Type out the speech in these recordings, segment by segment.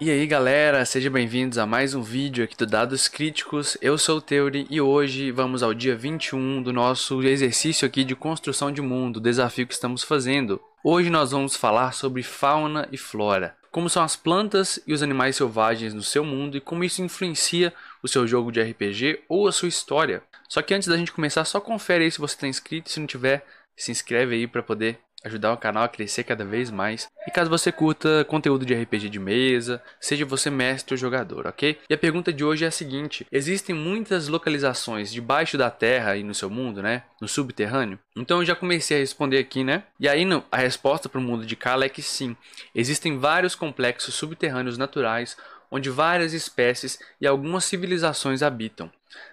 E aí galera, sejam bem-vindos a mais um vídeo aqui do Dados Críticos, eu sou o Teori e hoje vamos ao dia 21 do nosso exercício aqui de construção de mundo, desafio que estamos fazendo. Hoje nós vamos falar sobre fauna e flora, como são as plantas e os animais selvagens no seu mundo e como isso influencia o seu jogo de RPG ou a sua história. Só que antes da gente começar, só confere aí se você está inscrito, se não tiver, se inscreve aí para poder ajudar o canal a crescer cada vez mais. E caso você curta conteúdo de RPG de mesa, seja você mestre ou jogador, ok? E a pergunta de hoje é a seguinte: existem muitas localizações debaixo da terra e no seu mundo, né? No subterrâneo? Então eu já comecei a responder aqui, né? E aí a resposta para o mundo de Kala é que sim. Existem vários complexos subterrâneos naturais onde várias espécies e algumas civilizações habitam.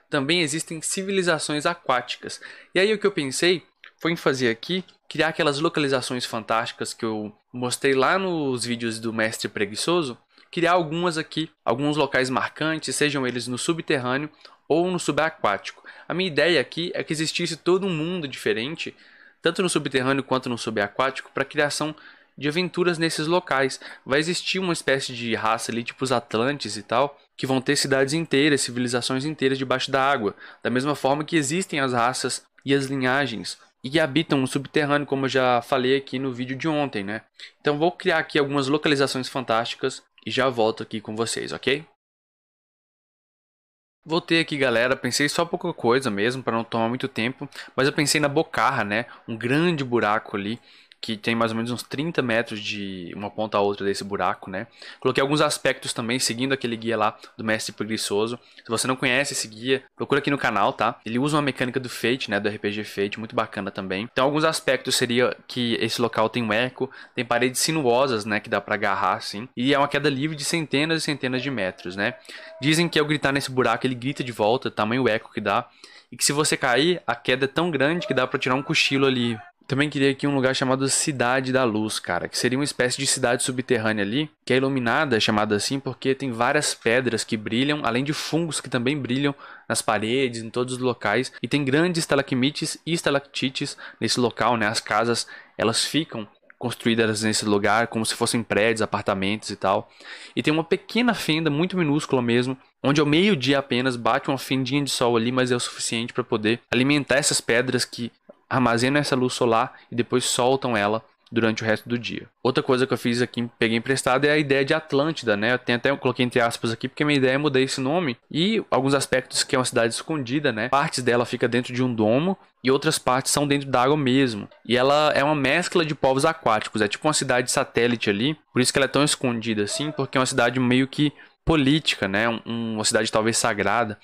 Também existem civilizações aquáticas. E aí o que eu pensei foi em fazer aqui, criar aquelas localizações fantásticas que eu mostrei lá nos vídeos do Mestre Preguiçoso, criar algumas aqui, alguns locais marcantes, sejam eles no subterrâneo ou no subaquático. A minha ideia aqui é que existisse todo um mundo diferente, tanto no subterrâneo quanto no subaquático, para criação de aventuras nesses locais. Vai existir uma espécie de raça ali, tipo os Atlantes e tal, que vão ter cidades inteiras, civilizações inteiras debaixo da água. Da mesma forma que existem as raças e as linhagens e habitam o subterrâneo, como eu já falei aqui no vídeo de ontem, né? Então vou criar aqui algumas localizações fantásticas e já volto aqui com vocês, ok? Voltei aqui, galera. Pensei só pouca coisa mesmo, para não tomar muito tempo. Mas eu pensei na Bocarra, né? Um grande buraco ali que tem mais ou menos uns 30 metros de uma ponta a outra desse buraco, né? Coloquei alguns aspectos também, seguindo aquele guia lá do Mestre Preguiçoso. Se você não conhece esse guia, procura aqui no canal, tá? Ele usa uma mecânica do Fate, né? Do RPG Fate, muito bacana também. Então, alguns aspectos seria que esse local tem um eco, tem paredes sinuosas, né? Que dá para agarrar, assim. E é uma queda livre de centenas e centenas de metros, né? Dizem que ao gritar nesse buraco, ele grita de volta, tamanho eco que dá. E que se você cair, a queda é tão grande que dá para tirar um cochilo ali também queria aqui um lugar chamado Cidade da Luz, cara, que seria uma espécie de cidade subterrânea ali, que é iluminada, é chamada assim, porque tem várias pedras que brilham, além de fungos que também brilham nas paredes, em todos os locais, e tem grandes estalactites e estalactites nesse local, né? As casas, elas ficam construídas nesse lugar, como se fossem prédios, apartamentos e tal. E tem uma pequena fenda, muito minúscula mesmo, onde ao meio-dia apenas bate uma fendinha de sol ali, mas é o suficiente para poder alimentar essas pedras que armazenam essa luz solar e depois soltam ela durante o resto do dia. Outra coisa que eu fiz aqui, peguei emprestado, é a ideia de Atlântida, né? Eu tenho até eu coloquei entre aspas aqui porque minha ideia é mudar esse nome e alguns aspectos que é uma cidade escondida, né? Partes dela fica dentro de um domo e outras partes são dentro da água mesmo. E ela é uma mescla de povos aquáticos, é tipo uma cidade satélite ali, por isso que ela é tão escondida assim, porque é uma cidade meio que política, né? uma cidade talvez sagrada.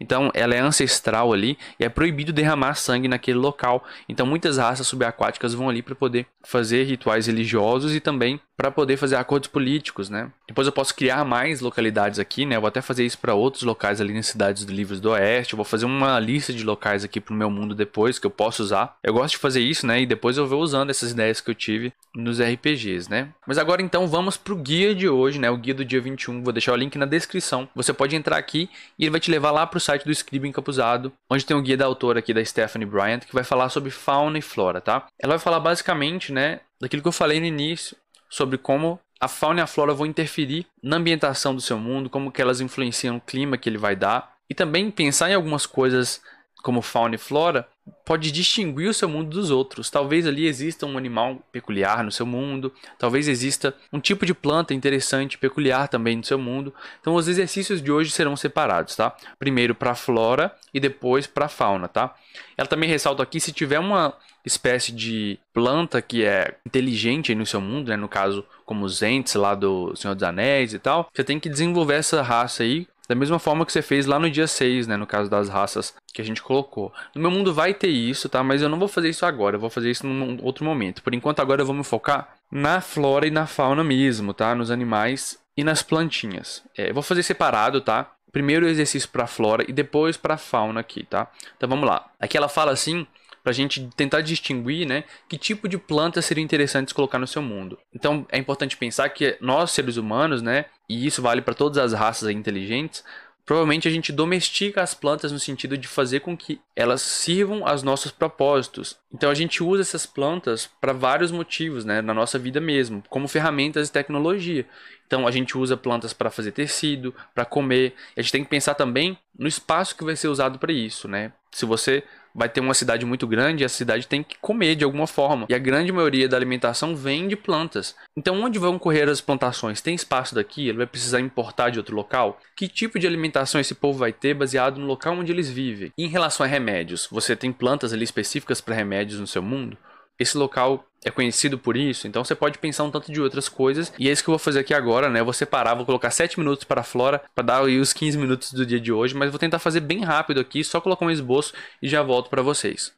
Então, ela é ancestral ali e é proibido derramar sangue naquele local. Então, muitas raças subaquáticas vão ali para poder fazer rituais religiosos e também para poder fazer acordos políticos, né? Depois eu posso criar mais localidades aqui, né? Eu vou até fazer isso para outros locais ali nas cidades do Livros do Oeste. Eu vou fazer uma lista de locais aqui pro meu mundo depois que eu posso usar. Eu gosto de fazer isso, né? E depois eu vou usando essas ideias que eu tive nos RPGs, né? Mas agora então vamos pro guia de hoje, né? O guia do dia 21. Vou deixar o link na descrição. Você pode entrar aqui e ele vai te levar lá pro site do Scribe Encapuzado, onde tem o guia da autora aqui da Stephanie Bryant, que vai falar sobre fauna e flora, tá? Ela vai falar basicamente né, daquilo que eu falei no início sobre como a fauna e a flora vão interferir na ambientação do seu mundo, como que elas influenciam o clima que ele vai dar, e também pensar em algumas coisas como fauna e flora pode distinguir o seu mundo dos outros. Talvez ali exista um animal peculiar no seu mundo, talvez exista um tipo de planta interessante, peculiar também no seu mundo. Então os exercícios de hoje serão separados, tá? Primeiro para a flora e depois para a fauna, tá? Ela também ressalta aqui se tiver uma espécie de planta que é inteligente no seu mundo, né? No caso, como os entes lá do Senhor dos Anéis e tal, você tem que desenvolver essa raça aí da mesma forma que você fez lá no dia 6, né? No caso das raças que a gente colocou. No meu mundo vai ter isso, tá? Mas eu não vou fazer isso agora. Eu vou fazer isso num outro momento. Por enquanto, agora eu vou me focar na flora e na fauna mesmo, tá? Nos animais e nas plantinhas. É, eu vou fazer separado, tá? Primeiro o exercício para flora e depois para fauna aqui, tá? Então vamos lá. Aqui ela fala assim para a gente tentar distinguir, né, que tipo de planta seria interessante colocar no seu mundo. Então é importante pensar que nós seres humanos, né, e isso vale para todas as raças inteligentes, provavelmente a gente domestica as plantas no sentido de fazer com que elas sirvam aos nossos propósitos. Então a gente usa essas plantas para vários motivos, né, na nossa vida mesmo, como ferramentas e tecnologia. Então a gente usa plantas para fazer tecido, para comer. A gente tem que pensar também no espaço que vai ser usado para isso, né? Se você vai ter uma cidade muito grande, a cidade tem que comer de alguma forma. E a grande maioria da alimentação vem de plantas. Então, onde vão correr as plantações? Tem espaço daqui? Ele vai precisar importar de outro local? Que tipo de alimentação esse povo vai ter baseado no local onde eles vivem? E em relação a remédios, você tem plantas ali específicas para remédios no seu mundo? esse local é conhecido por isso, então você pode pensar um tanto de outras coisas, e é isso que eu vou fazer aqui agora, né? Eu vou separar, vou colocar 7 minutos para a flora, para dar aí os 15 minutos do dia de hoje, mas vou tentar fazer bem rápido aqui, só colocar um esboço e já volto para vocês.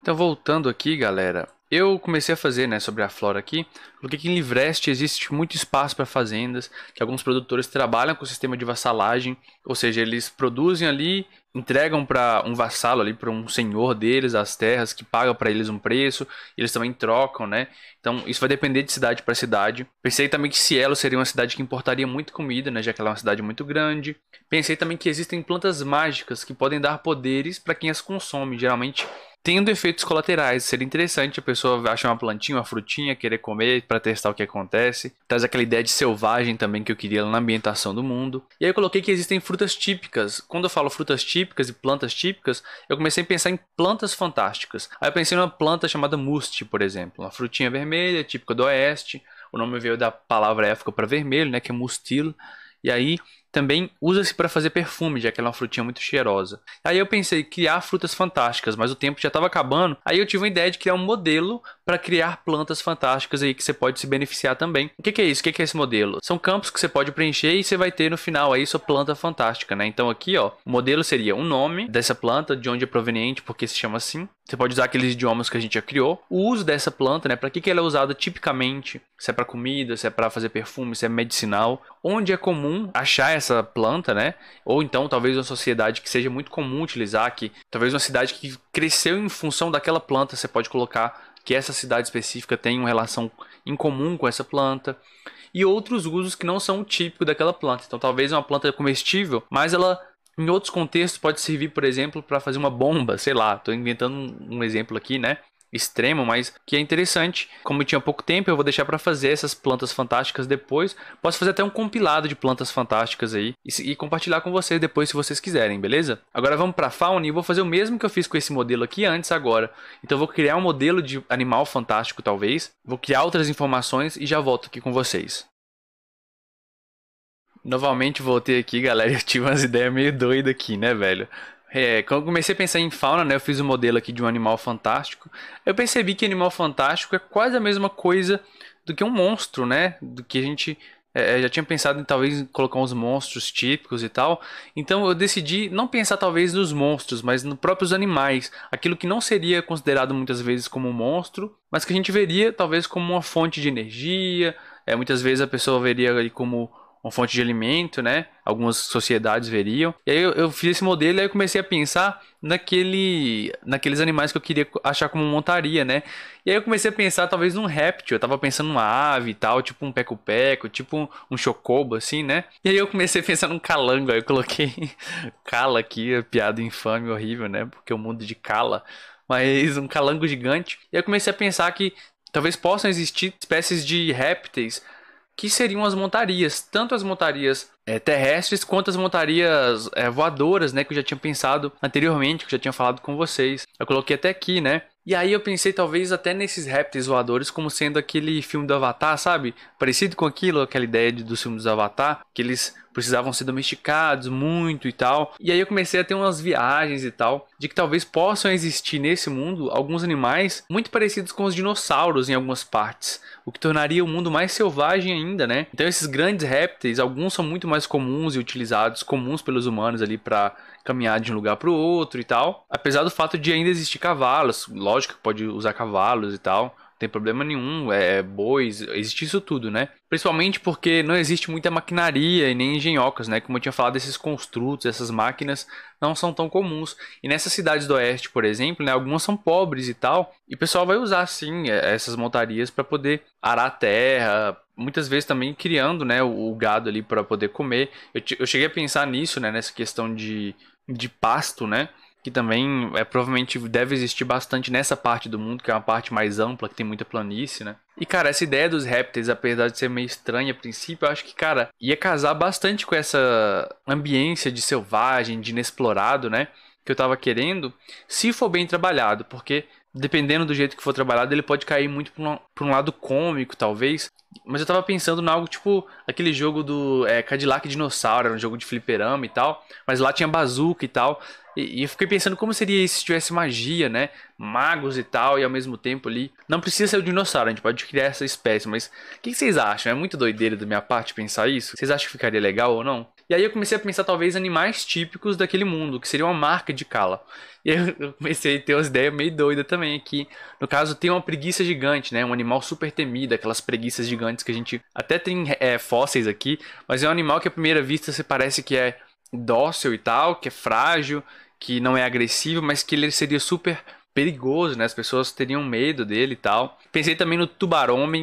Então, voltando aqui, galera, eu comecei a fazer né, sobre a flora aqui, coloquei que em Livreste existe muito espaço para fazendas, que alguns produtores trabalham com o sistema de vassalagem, ou seja, eles produzem ali entregam para um vassalo ali, para um senhor deles as terras, que paga para eles um preço, eles também trocam, né? Então isso vai depender de cidade para cidade. Pensei também que Cielo seria uma cidade que importaria muito comida, né? Já que ela é uma cidade muito grande. Pensei também que existem plantas mágicas que podem dar poderes para quem as consome, geralmente tendo efeitos colaterais. Seria interessante a pessoa achar uma plantinha, uma frutinha, querer comer para testar o que acontece. Traz aquela ideia de selvagem também que eu queria na ambientação do mundo. E aí eu coloquei que existem frutas típicas. Quando eu falo frutas típicas e plantas típicas, eu comecei a pensar em plantas fantásticas. Aí eu pensei numa planta chamada musti, por exemplo, uma frutinha vermelha típica do oeste. O nome veio da palavra época para vermelho, né, que é mustilo. E aí também usa-se para fazer perfume, já que ela é uma frutinha muito cheirosa. Aí eu pensei criar frutas fantásticas, mas o tempo já estava acabando. Aí eu tive uma ideia de criar um modelo para criar plantas fantásticas aí que você pode se beneficiar também. O que, que é isso? O que, que é esse modelo? São campos que você pode preencher e você vai ter no final aí sua planta fantástica, né? Então aqui, ó, o modelo seria o um nome dessa planta, de onde é proveniente, porque se chama assim. Você pode usar aqueles idiomas que a gente já criou. O uso dessa planta, né? Para que, que ela é usada tipicamente? Se é para comida, se é para fazer perfume, se é medicinal onde é comum achar essa planta, né? Ou então talvez uma sociedade que seja muito comum utilizar, que talvez uma cidade que cresceu em função daquela planta, você pode colocar que essa cidade específica tem uma relação em comum com essa planta. E outros usos que não são típicos daquela planta. Então talvez uma planta comestível, mas ela em outros contextos pode servir, por exemplo, para fazer uma bomba, sei lá, estou inventando um exemplo aqui, né? extremo, mas que é interessante. Como tinha pouco tempo, eu vou deixar para fazer essas plantas fantásticas depois. Posso fazer até um compilado de plantas fantásticas aí e, e compartilhar com vocês depois se vocês quiserem, beleza? Agora vamos para fauna e vou fazer o mesmo que eu fiz com esse modelo aqui antes agora. Então vou criar um modelo de animal fantástico talvez, vou criar outras informações e já volto aqui com vocês. Novamente voltei aqui, galera. Eu tive umas ideias meio doidas aqui, né, velho? é, quando eu comecei a pensar em fauna, né, eu fiz um modelo aqui de um animal fantástico. Eu percebi que animal fantástico é quase a mesma coisa do que um monstro, né? Do que a gente é, é, já tinha pensado em talvez colocar uns monstros típicos e tal. Então eu decidi não pensar talvez nos monstros, mas nos próprios animais. Aquilo que não seria considerado muitas vezes como um monstro, mas que a gente veria talvez como uma fonte de energia. É, muitas vezes a pessoa veria ali como uma fonte de alimento, né? Algumas sociedades veriam. E aí eu, eu, fiz esse modelo e aí eu comecei a pensar naquele, naqueles animais que eu queria achar como montaria, né? E aí eu comecei a pensar talvez num réptil. Eu tava pensando numa ave e tal, tipo um peco-peco, tipo um, um chocobo, assim, né? E aí eu comecei a pensar num calango. Aí eu coloquei cala aqui, é piada infame, horrível, né? Porque é o mundo de cala. Mas um calango gigante. E aí eu comecei a pensar que talvez possam existir espécies de répteis que seriam as montarias, tanto as montarias é, terrestres quanto as montarias é, voadoras, né, que eu já tinha pensado anteriormente, que eu já tinha falado com vocês. Eu coloquei até aqui, né, e aí eu pensei talvez até nesses répteis voadores como sendo aquele filme do Avatar, sabe? Parecido com aquilo, aquela ideia de, dos filmes do Avatar, que eles precisavam ser domesticados muito e tal. E aí eu comecei a ter umas viagens e tal, de que talvez possam existir nesse mundo alguns animais muito parecidos com os dinossauros em algumas partes, o que tornaria o mundo mais selvagem ainda, né? Então esses grandes répteis, alguns são muito mais comuns e utilizados, comuns pelos humanos ali para caminhar de um lugar para o outro e tal. Apesar do fato de ainda existir cavalos, lógico que pode usar cavalos e tal, tem problema nenhum, é, é bois, existe isso tudo, né? Principalmente porque não existe muita maquinaria e nem engenhocas, né? Como eu tinha falado, esses construtos, essas máquinas não são tão comuns. E nessas cidades do oeste, por exemplo, né, algumas são pobres e tal, e o pessoal vai usar sim é, essas montarias para poder arar a terra, muitas vezes também criando, né, o, gado ali para poder comer. Eu, eu cheguei a pensar nisso, né, nessa questão de, de pasto, né? que também é, provavelmente deve existir bastante nessa parte do mundo, que é uma parte mais ampla, que tem muita planície, né? E, cara, essa ideia dos répteis, apesar de ser meio estranha a princípio, eu acho que, cara, ia casar bastante com essa ambiência de selvagem, de inexplorado, né? Que eu tava querendo, se for bem trabalhado, porque dependendo do jeito que for trabalhado, ele pode cair muito pra um, pra um lado cômico, talvez. Mas eu tava pensando em algo tipo aquele jogo do é, Cadillac Dinossauro, era um jogo de fliperama e tal, mas lá tinha bazuca e tal. E, e, eu fiquei pensando como seria isso se tivesse magia, né? Magos e tal, e ao mesmo tempo ali. Não precisa ser o dinossauro, a gente pode criar essa espécie, mas o que, que vocês acham? É muito doideira da minha parte pensar isso? Vocês acham que ficaria legal ou não? E aí eu comecei a pensar talvez animais típicos daquele mundo, que seria uma marca de cala E eu comecei a ter umas ideias meio doidas também aqui. No caso, tem uma preguiça gigante, né? Um animal super temido, aquelas preguiças gigantes que a gente até tem é, fósseis aqui, mas é um animal que à primeira vista se parece que é dócil e tal, que é frágil, que não é agressivo, mas que ele seria super perigoso, né? As pessoas teriam medo dele e tal. Pensei também no tubarão, né?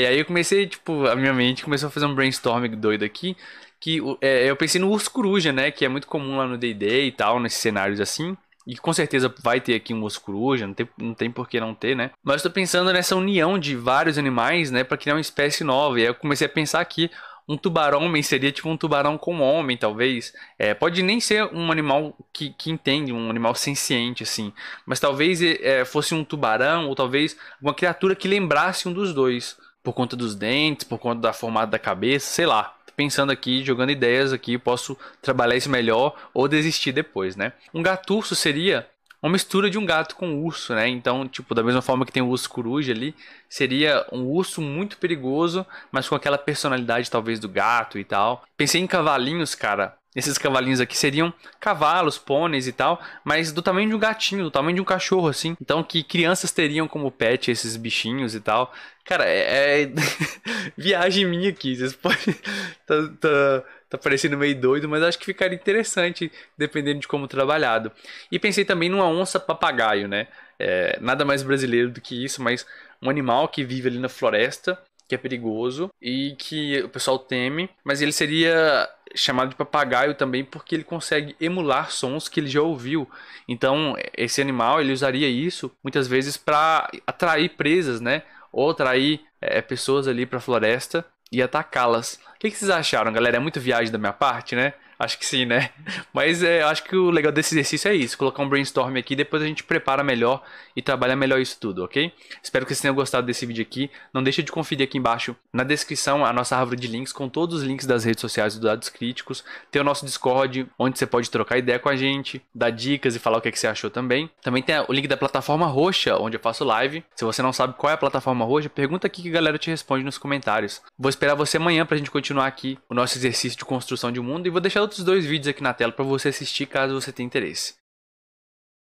E aí eu comecei, tipo, a minha mente começou a fazer um brainstorming doido aqui. Que é, eu pensei no Urso Coruja, né? Que é muito comum lá no D&D e tal, nesses cenários assim. E com certeza vai ter aqui um urso coruja, não tem, não tem por que não ter, né? Mas eu tô pensando nessa união de vários animais, né? para criar uma espécie nova. E aí eu comecei a pensar aqui um tubarão homem seria tipo um tubarão com homem, talvez. É, pode nem ser um animal que, que entende, um animal senciente, assim. Mas talvez é, é fosse um tubarão, ou talvez uma criatura que lembrasse um dos dois. Por conta dos dentes, por conta da formada da cabeça, sei lá. Pensando aqui, jogando ideias aqui, posso trabalhar isso melhor ou desistir depois, né? Um gaturso seria uma mistura de um gato com um urso, né? Então, tipo, da mesma forma que tem o urso coruja ali, seria um urso muito perigoso, mas com aquela personalidade talvez do gato e tal. Pensei em cavalinhos, cara. Esses cavalinhos aqui seriam cavalos, pôneis e tal, mas do tamanho de um gatinho, do tamanho de um cachorro, assim. Então, que crianças teriam como pet esses bichinhos e tal. Cara, é. é viagem minha aqui, vocês podem. tá, tá- tá parecendo meio doido, mas acho que ficaria interessante dependendo de como trabalhado. E pensei também numa onça papagaio, né? É, nada mais brasileiro do que isso, mas um animal que vive ali na floresta, que é perigoso e que o pessoal teme, mas ele seria chamado de papagaio também porque ele consegue emular sons que ele já ouviu. Então, esse animal, ele usaria isso muitas vezes para atrair presas, né? Ou atrair é, pessoas ali para a floresta e atacá-las. O que, que vocês acharam, galera? É muito viagem da minha parte, né? Acho que sim, né? Mas é, acho que o legal desse exercício é isso: colocar um brainstorm aqui, depois a gente prepara melhor e trabalha melhor isso tudo, ok? Espero que vocês tenham gostado desse vídeo aqui. Não deixe de conferir aqui embaixo na descrição a nossa árvore de links com todos os links das redes sociais e dados críticos. Tem o nosso Discord, onde você pode trocar ideia com a gente, dar dicas e falar o que, é que você achou também. Também tem o link da plataforma roxa, onde eu faço live. Se você não sabe qual é a plataforma roxa, pergunta aqui que a galera te responde nos comentários. Vou esperar você amanhã pra gente continuar aqui o nosso exercício de construção de mundo e vou deixar outros dois vídeos aqui na tela para você assistir caso você tenha interesse.